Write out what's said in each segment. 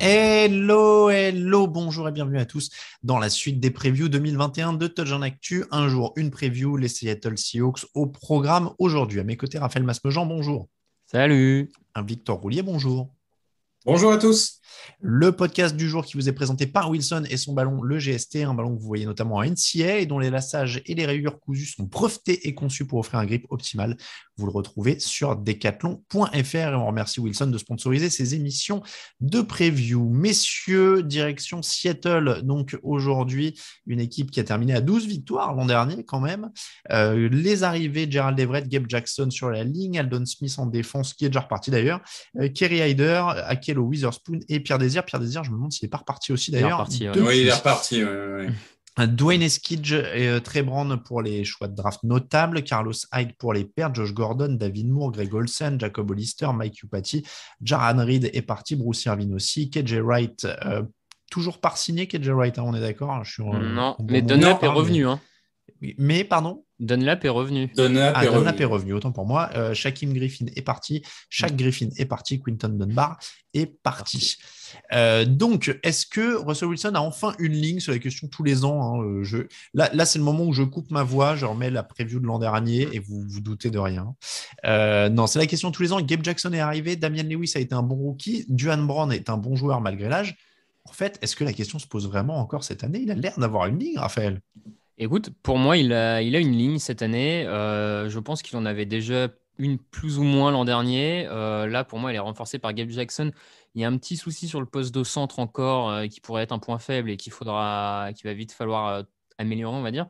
Hello, hello, bonjour et bienvenue à tous dans la suite des previews 2021 de Touch en Actu. Un jour, une preview, les Seattle Seahawks au programme aujourd'hui. À mes côtés, Raphaël Masmejean, bonjour. Salut. Un Victor Roulier, bonjour. Bonjour à tous. Le podcast du jour qui vous est présenté par Wilson et son ballon, le GST, un ballon que vous voyez notamment à NCA et dont les lassages et les rayures cousues sont brevetés et conçus pour offrir un grip optimal. Vous le retrouvez sur decathlon.fr et on remercie Wilson de sponsoriser ces émissions de preview. Messieurs, direction Seattle, donc aujourd'hui, une équipe qui a terminé à 12 victoires l'an dernier quand même. Euh, les arrivées, Gerald Everett, Gabe Jackson sur la ligne, Aldon Smith en défense, qui est déjà reparti d'ailleurs, euh, Kerry Hyder, Akelo Witherspoon et Pierre Désir. Pierre Désir, je me demande s'il est pas reparti aussi d'ailleurs. Il est reparti, Oui, il est reparti. Euh, Dwayne Eskidge et euh, Trebrand pour les choix de draft notables, Carlos Hyde pour les pertes, Josh Gordon, David Moore, Greg Olsen, Jacob Olister, Mike Upati, Jaran Reed est parti, Bruce Irvin aussi, KJ Wright, euh, toujours par signé KJ Wright, hein, on est d'accord hein, Non, mais Dunlap est revenu. Hein. mais pardon Dunlap est revenu. Dunlap, ah, est, revenu. autant pour moi. Euh, Griffin est parti. Shaq mm. Griffin est parti. Quinton Dunbar est parti. Euh, donc, est-ce que Russell Wilson a enfin une ligne sur la question tous les ans hein, Là, là c'est le moment où je coupe ma voix, je remets la preview de l'an dernier et vous vous doutez de rien. Euh, non, c'est la question tous les ans. Gabe Jackson est arrivé, Damian Lewis a été un bon rookie, Duane Brown est un bon joueur malgré l'âge. En fait, est-ce que la question se pose vraiment encore cette année Il a l'air d'avoir une ligne, Raphaël. Écoute, pour moi, il a, une ligne cette année. Euh, je pense qu'il en avait déjà une plus ou moins l'an dernier. Euh, là, pour moi, elle est renforcée par Gabe Jackson. Il y a un petit souci sur le poste de centre encore euh, qui pourrait être un point faible et qu'il faudra, va vite falloir améliorer, on va dire.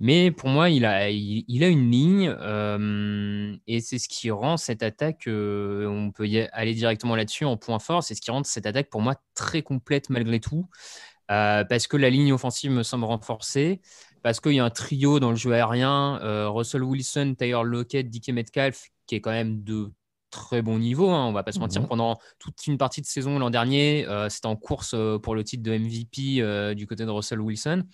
Mais pour moi, il a, il, a une ligne et c'est ce qui rend cette attaque, on peut aller directement là-dessus en point fort, c'est ce qui rend cette attaque pour moi très complète malgré tout. parce que la ligne offensive me semble renforcée parce qu'il y a un trio dans le jeu aérien, euh, Russell Wilson, Tyler Lockett, Dickie Metcalf, qui est quand même de très bon niveau, hein, on ne va pas se mentir, mhm. pendant toute une partie de saison l'an dernier, euh, c'était en course euh, pour le titre de MVP du côté de Russell Wilson.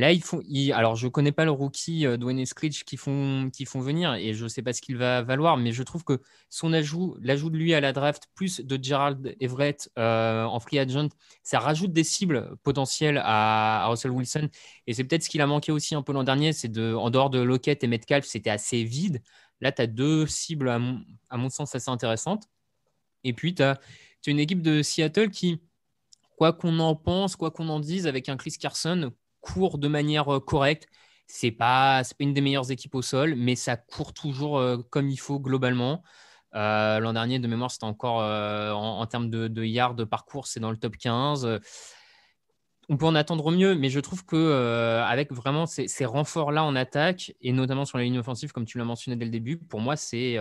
Là, ils alors, je ne connais pas le rookie euh, Dwayne Scritch qui font, font venir et je ne sais pas ce qu'il va valoir, mais je trouve que son ajout, l'ajout de lui à la draft, plus de Gerald Everett euh, en free agent, ça rajoute des cibles potentielles à, Russell Wilson. Et c'est peut-être ce qu'il a manqué aussi un peu l'an dernier, c'est de, en dehors de Lockett et Metcalf, c'était assez vide. Là, tu as deux cibles, à mon, sens, assez intéressantes. Et puis, tu as une équipe de Seattle qui, quoi qu'on en pense, quoi qu'on en dise, avec un Chris Carson court de manière euh, correcte. C'est pas, pas une des meilleures équipes au sol, mais ça court toujours euh, comme il faut globalement. Euh, l'an dernier, de mémoire, c'était encore en, termes de, yards de parcours, c'est dans le top 15. on peut en attendre mieux, mais je trouve que avec vraiment ces, renforts-là en attaque, et notamment sur la ligne offensive, comme tu l'as mentionné dès le début, pour moi, c'est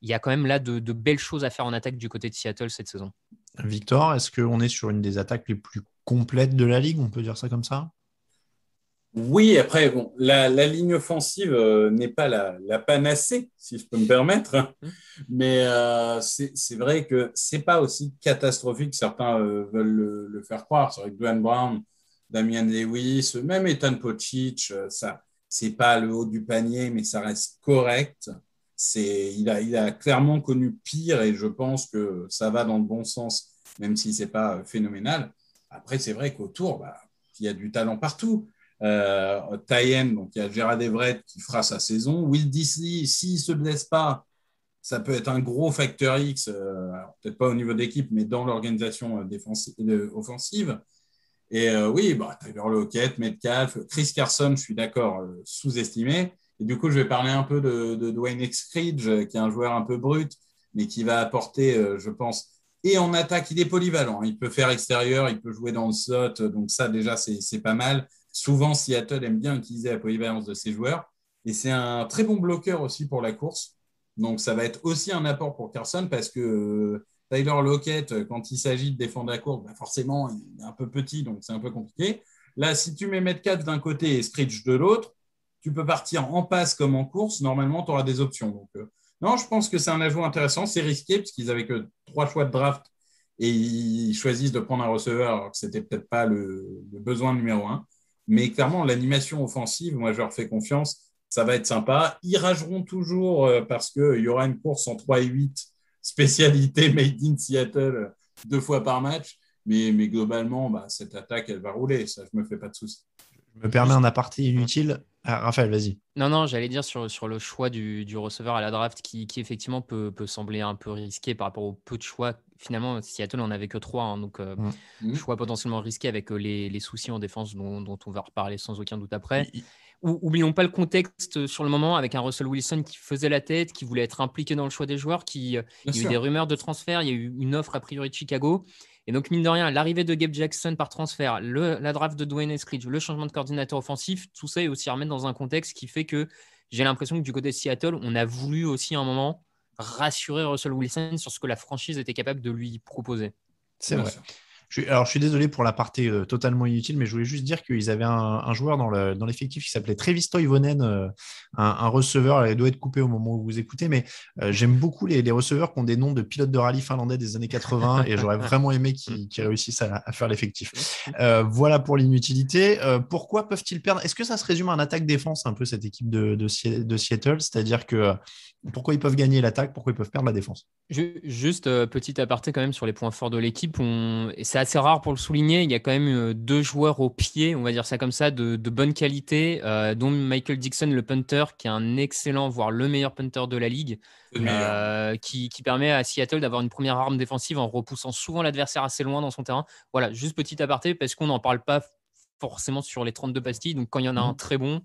il y a quand même là de, de, belles choses à faire en attaque du côté de Seattle cette saison. Victor, est-ce qu'on est sur une des attaques les plus complètes de la ligue On peut dire ça comme ça oui, après, bon, la, ligne offensive euh, n'est pas la, panacée, si je peux me permettre, hum. mais euh, c'est vrai que n'est pas aussi catastrophique que certains euh, veulent le, faire croire. C'est vrai que Brown, Damien Lewis, même Ethan Pocic, ce n'est pas le haut du panier, mais ça reste correct. il a, clairement connu pire et je pense que ça va dans le bon sens, même si ce n'est pas phénoménal. Après, c'est vrai qu'autour, bah, il y a du talent partout. Euh, donc il y a Gérard Everett qui fera sa saison. Will Disney, s'il ne se blesse pas, ça peut être un gros facteur X, euh, peut-être pas au niveau d'équipe, mais dans l'organisation euh, défensive, offensive. Et euh, oui, bah, Tyler Lockett, Metcalf, Chris Carson, je suis d'accord, sous-estimé. Et du coup, je vais parler un peu de, de Dwayne Excridge, qui est un joueur un peu brut, mais qui va apporter, je pense, et en attaque, il est polyvalent. Il peut faire extérieur, il peut jouer dans le slot. Donc ça, déjà, c'est pas mal. Souvent, Seattle aime bien utiliser la polyvalence de ses joueurs. Et c'est un très bon bloqueur aussi pour la course. Donc, ça va être aussi un apport pour Carson parce que euh, Tyler Lockett, quand il s'agit de défendre la course, bah, forcément, il est un peu petit, donc c'est un peu compliqué. Là, si tu mets Metcalf d'un côté et Spritch de l'autre, tu peux partir en passe comme en course. Normalement, tu auras des options. Donc, euh, non, je pense que c'est un ajout intéressant. C'est risqué parce qu'ils n'avaient que trois choix de draft et ils choisissent de prendre un receveur alors que ce n'était peut-être pas le, besoin numéro un. Mais clairement, l'animation offensive, moi, je leur fais confiance. Ça va être sympa. Ils rageront toujours euh, parce qu'il y aura une course en 3 et 8, spécialité Made in Seattle deux fois par match. Mais, mais globalement, bah, cette attaque, elle va rouler. Ça, je ne me fais pas de soucis me permets un aparté inutile. Ah, Raphaël, vas-y. Non, non, j'allais dire sur, sur le choix du, du, receveur à la draft qui, qui effectivement peut, peut, sembler un peu risqué par rapport au peu de choix. Finalement, Seattle on avait que trois, hein, donc euh, mm. Mm. choix potentiellement risqué avec euh, les, les soucis en défense dont, dont, on va reparler sans aucun doute après. oublions pas le contexte euh, sur le moment avec un Russell Wilson qui faisait la tête, qui voulait être impliqué dans le choix des joueurs, qui il y a eu des rumeurs de transfert, il y a eu une offre a priori de Chicago. Et donc, mine de rien, l'arrivée de Gabe Jackson par transfert, le, la draft de Dwayne Eskridge, le changement de coordinateur offensif, tout ça est aussi remis dans un contexte qui fait que j'ai l'impression que du côté de Seattle, on a voulu aussi à un moment rassurer Russell Wilson sur ce que la franchise était capable de lui proposer. C'est vrai. Je alors, je suis désolé pour la partie euh, totalement inutile, mais je voulais juste dire qu'ils avaient un, joueur dans l'effectif le, qui s'appelait Trevis Ivonen, euh, un, receveur. Elle doit être coupé au moment où vous écoutez, mais euh, j'aime beaucoup les, receveurs qui ont des noms de pilotes de rallye finlandais des années 80 et j'aurais vraiment aimé qu'ils réussissent à, faire l'effectif. voilà pour l'inutilité. pourquoi peuvent-ils perdre Est-ce que ça se résume à un attaque-défense, un peu cette équipe de, de, Seattle C'est-à-dire que pourquoi ils peuvent gagner l'attaque Pourquoi ils peuvent perdre la défense Juste petit aparté quand même sur les points forts de l'équipe. On... ça c'est assez rare pour le souligner. Il y a quand même euh, deux joueurs au pied, on va dire ça comme ça, de, bonne qualité, euh, dont Michael Dixon, le punter, qui est un excellent, voire le meilleur punter de la ligue, euh, qui, permet à Seattle d'avoir une première arme défensive en repoussant souvent l'adversaire assez loin dans son terrain. Voilà, juste petit aparté, parce qu'on n'en parle pas forcément sur les 32 pastilles. Donc quand il y en a un mhm. très bon,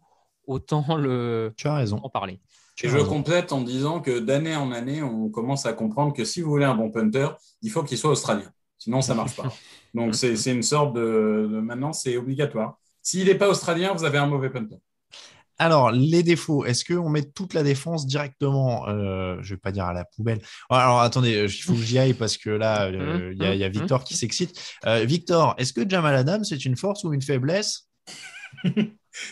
autant le tu as raison. en parler. Et je complète en disant que d'année en année, on commence à comprendre que si vous voulez un bon punter, il faut qu'il soit australien. Sinon, ça marche pas. Donc, c'est une sorte de, maintenant, c'est obligatoire. S'il n'est pas australien, vous avez un mauvais punter. Alors, les défauts, est-ce qu'on met toute la défense directement, euh, je ne vais pas dire à la poubelle. Oh, alors, attendez, il faut que j'y aille parce que là, euh, mmh, il y, a mmh, Victor mmh. qui s'excite. Euh, Victor, est-ce que Jamal Adams, c'est une force ou une faiblesse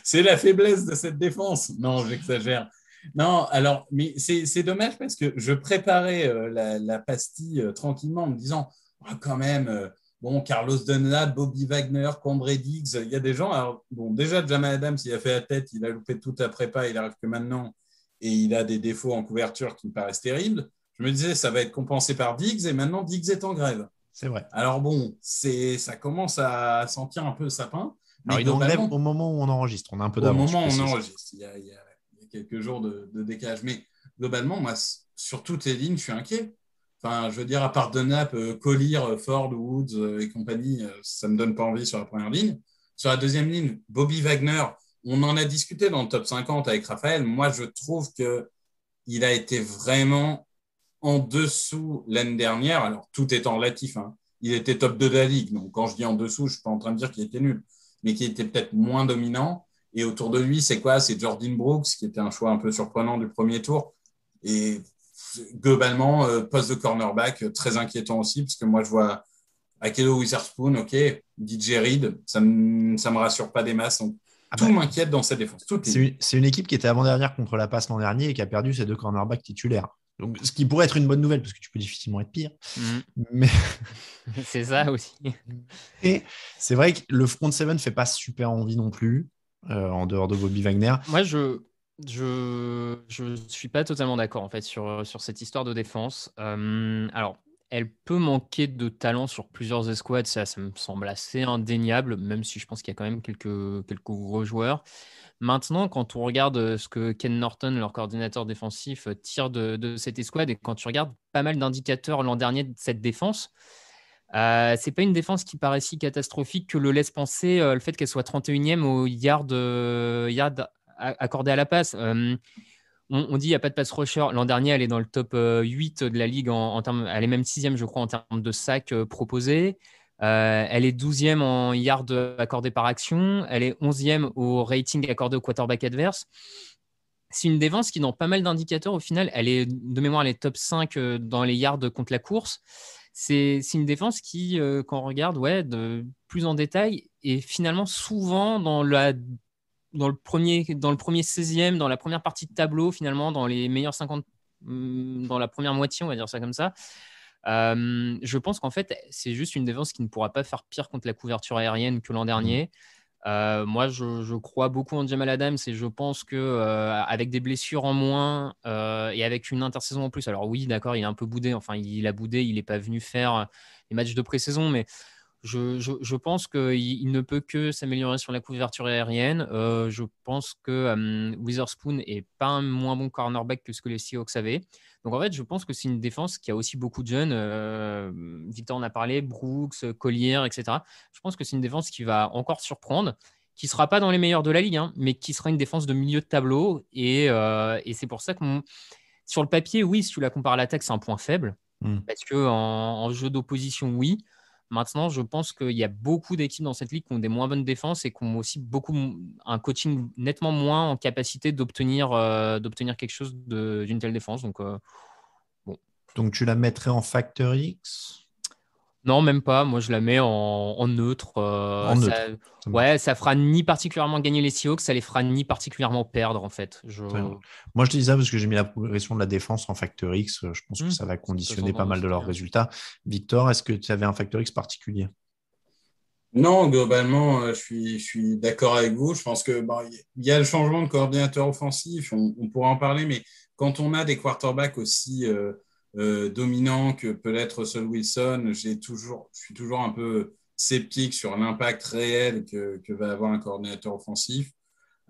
C'est la faiblesse de cette défense. Non, j'exagère. Non, alors, mais c'est dommage parce que je préparais la, la, pastille tranquillement en me disant ah, quand même, euh, bon, Carlos Dunlap, Bobby Wagner, Combré Diggs, il y a des gens. Alors, bon, déjà, Jamal Adams, il a fait la tête, il a loupé toute la prépa, il arrive que maintenant, et il a des défauts en couverture qui me paraissent terribles. Je me disais, ça va être compensé par Diggs, et maintenant, Diggs est en grève. C'est vrai. Alors, bon, ça commence à sentir un peu sapin. Mais il au moment où on enregistre. On a un peu d'avance. Au moment où on enregistre, il y, a, quelques jours de, de décalage. Mais globalement, moi, sur toutes les lignes, je suis inquiet. Enfin, je veux dire, à part Dunlap, euh, Collier, euh, Ford, Woods euh, et compagnie, ça ne me donne pas envie sur la première ligne. Sur la deuxième ligne, Bobby Wagner, on en a discuté dans le top 50 avec Raphaël. Moi, je trouve que il a été vraiment en dessous l'année dernière. Alors, tout étant relatif. Hein, il était top 2 de la ligue. Donc, quand je dis en dessous, je ne suis pas en train de dire qu'il était nul, mais qu'il était peut-être moins dominant. Et autour de lui, c'est quoi C'est Jordan Brooks, qui était un choix un peu surprenant du premier tour. Et globalement, euh, poste de cornerback, euh, très inquiétant aussi, parce que moi, je vois Akelo Witherspoon, OK, DJ Reed, ça ne me rassure pas des masses. Ah tout bah, m'inquiète dans cette défense. C'est une, équipe qui était avant-dernière contre la passe l'an dernier et qui a perdu ses deux cornerbacks titulaires. Donc, ce qui pourrait être une bonne nouvelle, parce que tu peux difficilement être pire. Mhm. Mais... c'est ça aussi. Et c'est vrai que le front seven ne fait pas super envie non plus, euh, en dehors de Bobby Wagner. Moi, je, je ne suis pas totalement d'accord en fait sur, euh, sur cette histoire de défense. alors, elle peut manquer de talent sur plusieurs escouades, ça, ça me semble assez indéniable, même si je pense qu'il y a quand même quelques, quelques gros joueurs. Maintenant, quand on regarde euh, ce que Ken Norton, leur coordinateur défensif, euh, tire de, de cette escouade, et quand tu regardes pas mal d'indicateurs l'an dernier de cette défense, euh, c'est pas une défense qui paraît si catastrophique que le laisse penser le fait qu'elle soit 31e au yard, yard accordé à la passe. Euh, on, dit qu'il n'y a pas de passe rusher. L'an dernier, elle est dans le top 8 euh, de la ligue. En, termes, elle est même sixième, je crois, en termes de sac euh, proposés. elle est 12e en yard accordé par action. Elle est 11e au rating accordé au quarterback adverse. C'est une défense qui, dans pas mal d'indicateurs, au final, elle est de mémoire, elle est top 5 dans les yards contre la course. C'est une défense qui, quand on regarde ouais, de, plus en détail, est finalement souvent dans la dans le premier, dans le premier 16e, dans la première partie de tableau, finalement, dans les meilleurs 50, mm, dans la première moitié, on va dire ça comme ça. Euh, je pense qu'en fait, c'est juste une défense qui ne pourra pas faire pire contre la couverture aérienne que l'an dernier. Mmh. Euh, moi, je, crois beaucoup en Jamal Adams et je pense que euh, avec des blessures en moins et avec une intersaison en plus, alors oui, d'accord, il est un peu boudé, enfin, il a boudé, il n'est pas venu faire les matchs de pré-saison, mais je, pense qu'il ne peut que s'améliorer sur la couverture aérienne. Euh, je pense que euh, Witherspoon est pas un moins bon cornerback que ce que les Seahawks avaient. Donc en fait, je pense que c'est une défense qui a aussi beaucoup de jeunes. Euh, Victor en a parlé, Brooks, Collier, etc. Je pense que c'est une défense qui va encore surprendre, qui sera pas dans les meilleurs de la ligue, hein, mais qui sera une défense de milieu de tableau. Et, c'est pour ça que sur le papier, oui, si tu la compares à l'attaque, c'est un point faible. Hmm. Parce que en jeu d'opposition, oui. Maintenant, je pense qu'il y a beaucoup d'équipes dans cette ligue qui ont des moins bonnes défenses et qui ont aussi beaucoup un coaching nettement moins en capacité d'obtenir euh, d'obtenir quelque chose d'une telle défense. Donc, euh, Donc, tu la mettrais en facteur X non, même pas. Moi, je la mets en, euh, neutre. Ça, ouais, ça fera ni particulièrement gagner les que ça les fera ni particulièrement perdre, en fait. Moi, je dis ça parce que j'ai mis la progression de la défense en facteur X. Euh, je pense que mmh, ça va conditionner pas mal de leurs résultats. Victor, est-ce que tu avais un facteur X particulier non, globalement, euh, je suis, d'accord avec vous. Je pense que bah, il y a le changement de coordinateur offensif, on, pourra en parler, mais quand on a des quarterbacks aussi euh, dominant que peut l'être Russell Wilson, toujours, je suis toujours un peu sceptique sur l'impact réel que, va avoir un coordinateur offensif.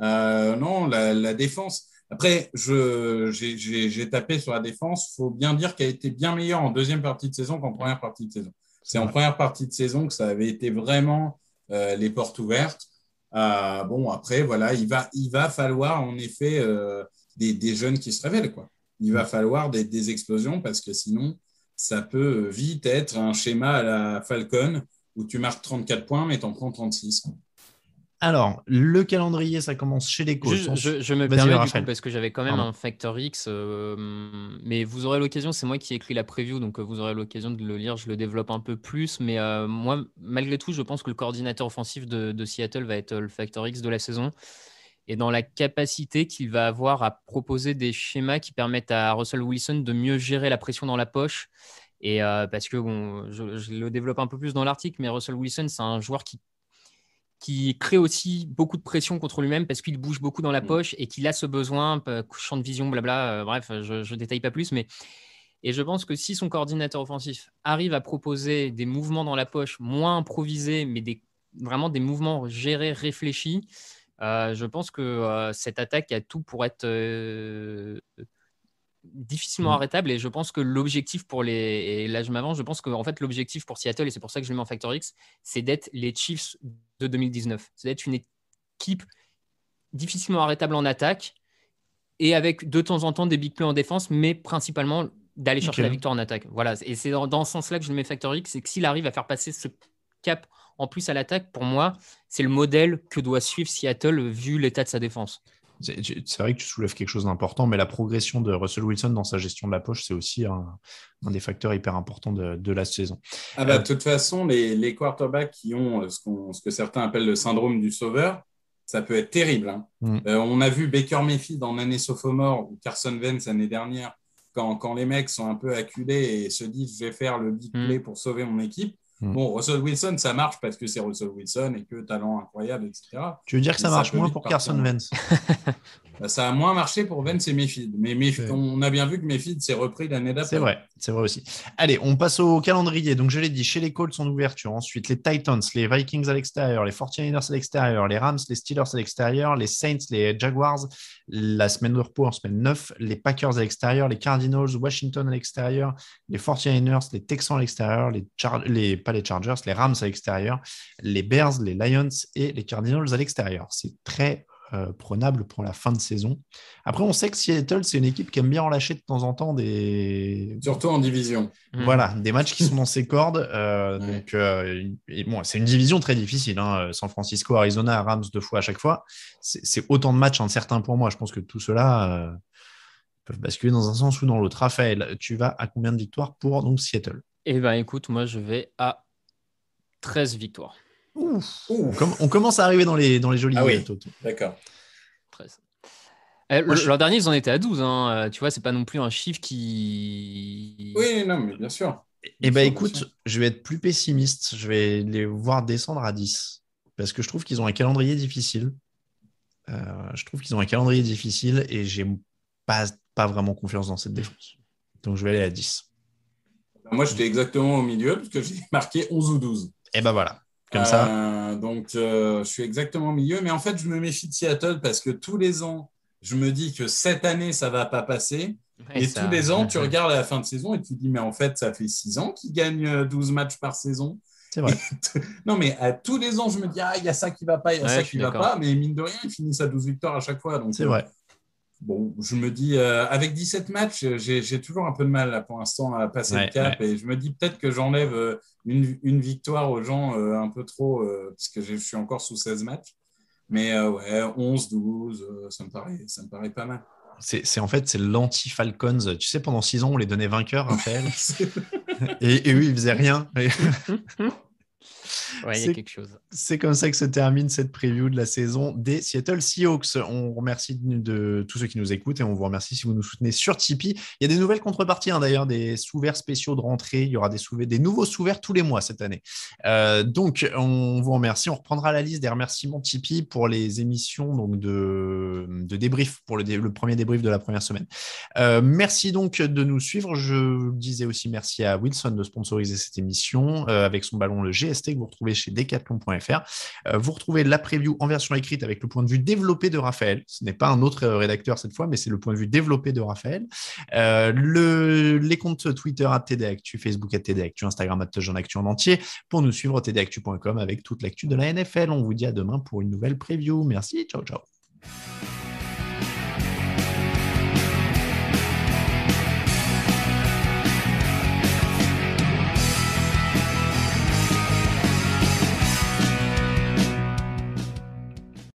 Euh, non, la, défense. Après, j'ai tapé sur la défense. Il faut bien dire qu'elle a été bien meilleure en deuxième partie de saison qu'en première partie de saison. C'est en première partie de saison que ça avait été vraiment euh, les portes ouvertes. bon, après, voilà, il va, il va falloir en effet des, des jeunes qui se révèlent. Quoi il va falloir des, explosions parce que sinon, ça peut vite être un schéma à la Falcon où tu marques 34 points mais t'en prends 36. Alors, le calendrier, ça commence chez les coachs. Hein. Je, me permets du coup, parce que j'avais quand même un Factor X, euh, mais vous aurez l'occasion, c'est moi qui ai écrit la preview, donc euh, vous aurez l'occasion de le lire, je le développe un peu plus, mais euh, moi, malgré tout, je pense que le coordinateur offensif de, de Seattle va être le Factor X de la saison et dans la capacité qu'il va avoir à proposer des schémas qui permettent à Russell Wilson de mieux gérer la pression dans la poche. Et euh, parce que je, le développe un peu plus dans l'article, mais Russell Wilson, c'est un joueur qui, qui crée aussi beaucoup de pression contre lui-même parce qu'il bouge beaucoup dans la mm. poche et qu'il a ce besoin, champ de vision, blabla. Euh, bref, je ne détaille pas plus, mais. Et je pense que si son coordinateur offensif arrive à proposer des mouvements dans la poche moins improvisés, mais vraiment des mouvements gérés, réfléchis, euh, je pense que euh, cette attaque a tout pour être euh, difficilement mmh. arrêtable. Et je pense que l'objectif pour les. Et là, je m'avance, je pense que en fait, l'objectif pour Seattle, et c'est pour ça que je le mets en Factor X, c'est d'être les Chiefs de 2019. C'est d'être une équipe difficilement arrêtable en attaque et avec de temps en temps des big plays en défense, mais principalement d'aller chercher la victoire en attaque. Voilà. Et c'est dans, ce sens-là que je le mets Factor X, c'est que s'il arrive à faire passer ce cap en plus à l'attaque, pour moi, c'est le modèle que doit suivre Seattle vu l'état de sa défense. C'est vrai que tu soulèves quelque chose d'important, mais la progression de Russell Wilson dans sa gestion de la poche, c'est aussi un, des facteurs hyper importants de, la saison. Ah bah, euh, de toute façon, les, quarterbacks qui ont euh, ce, que certains appellent le syndrome du sauveur, ça peut être terrible. Hein. Mm. Euh, on a vu Baker Mayfield en année sophomore ou Carson Wentz l'année dernière, quand, les mecs sont un peu acculés et se disent je vais faire le big mm. play pour sauver mon équipe. Mm. Bon, Russell Wilson, ça marche parce que c'est Russell Wilson et que talent incroyable, etc. Tu veux dire que ça, marche moins pour Carson Vance Ça a moins marché pour Vence et Mayfield. Mais on a bien vu que Mayfield s'est repris l'année d'après. C'est vrai, c'est vrai aussi. Allez, on passe au calendrier. Donc, je l'ai dit, chez les Colts en ouverture. Ensuite, les Titans, les Vikings à l'extérieur, les 49ers à l'extérieur, les Rams, les Steelers à l'extérieur, les Saints, les Jaguars, la semaine de repos en semaine 9, les Packers à l'extérieur, les Cardinals, Washington à l'extérieur, les 49ers, les Texans à l'extérieur, les, les, pas les Chargers, les Rams à l'extérieur, les Bears, les Lions et les Cardinals à l'extérieur. C'est très euh, prenable pour la fin de saison. Après, on sait que Seattle, c'est une équipe qui aime bien relâcher de temps en temps des. Surtout en division. Hmm. Voilà, des matchs qui sont dans ses cordes. Euh, donc, euh, c'est une division très difficile. Hein. San Francisco, Arizona, Rams deux fois à chaque fois. C'est autant de matchs incertains pour moi. Je pense que tout cela peuvent basculer dans un sens ou dans l'autre. Raphaël, tu vas à combien de victoires pour donc Seattle Eh bien, écoute, moi, je vais à 13 victoires. On commence à arriver dans les, dans les ah oui. D'accord. Eh, L'an dernier, ils en étaient à 12. Hein. Euh, tu vois, c'est pas non plus un chiffre qui. Oui, non, mais bien sûr. Eh ben, bien, écoute, je vais être plus pessimiste. Je vais les voir descendre à 10. Parce que je trouve qu'ils ont un calendrier difficile. Euh, je trouve qu'ils ont un calendrier difficile et j'ai pas, pas vraiment confiance dans cette défense. Donc, je vais aller à 10. Moi, j'étais exactement au milieu parce que j'ai marqué 11 ou 12. Et eh ben voilà comme ça euh, Donc, euh, je suis exactement au milieu. Mais en fait, je me méfie de Seattle parce que tous les ans, je me dis que cette année, ça va pas passer. et tous les ans, tu regardes à la fin de saison et tu te dis, mais en fait, ça fait six ans qu'ils gagnent 12 euh, matchs par saison. C'est vrai. non, mais à tous les ans, je me dis, ah, il y a ça qui va pas, il y a ça qui va pas, mais mine de rien, ils finissent à 12 victoires à chaque fois. C'est vrai bon, je me dis, euh, avec 17 matchs, j'ai toujours un peu de mal là, pour l'instant à passer le cap. Et je me dis peut-être que j'enlève euh, une, victoire aux gens euh, un peu trop, parce que je suis encore sous 16 matchs. Mais ouais, 11, 12, ça, me paraît, ça me paraît pas mal. C'est en fait, c'est l'anti-Falcons. Tu sais, pendant 6 ans, on les donnait vainqueurs, Raphaël. et, et oui, ils faisaient rien. quelque chose. C'est comme ça que se termine cette preview de la saison des Seattle Seahawks. On remercie de, tous ceux qui nous écoutent et on vous remercie si vous nous soutenez sur Tipeee. Il y a des nouvelles contreparties, hein, d'ailleurs, des sous-verts spéciaux de rentrée. Il y aura des, des nouveaux sous-verts tous les mois cette année. Euh, donc, on vous remercie. On reprendra la liste des remerciements Tipeee pour les émissions donc de, de débrief, pour le, le premier débrief de la première semaine. Euh, merci donc de nous suivre. Je disais aussi merci à Wilson de sponsoriser cette émission euh, avec son ballon, le GST, que vous retrouvez chez decathlon.fr. Euh, vous retrouvez la preview en version écrite avec le point de vue développé de Raphaël. Ce n'est pas un autre rédacteur cette fois, mais c'est le point de vue développé de Raphaël. Euh, les comptes Twitter à TD Facebook à TD Instagram à Jean Actu en entier pour nous suivre tdactu.com avec toute l'actu de la NFL. On vous dit à demain pour une nouvelle preview. Merci, ciao ciao.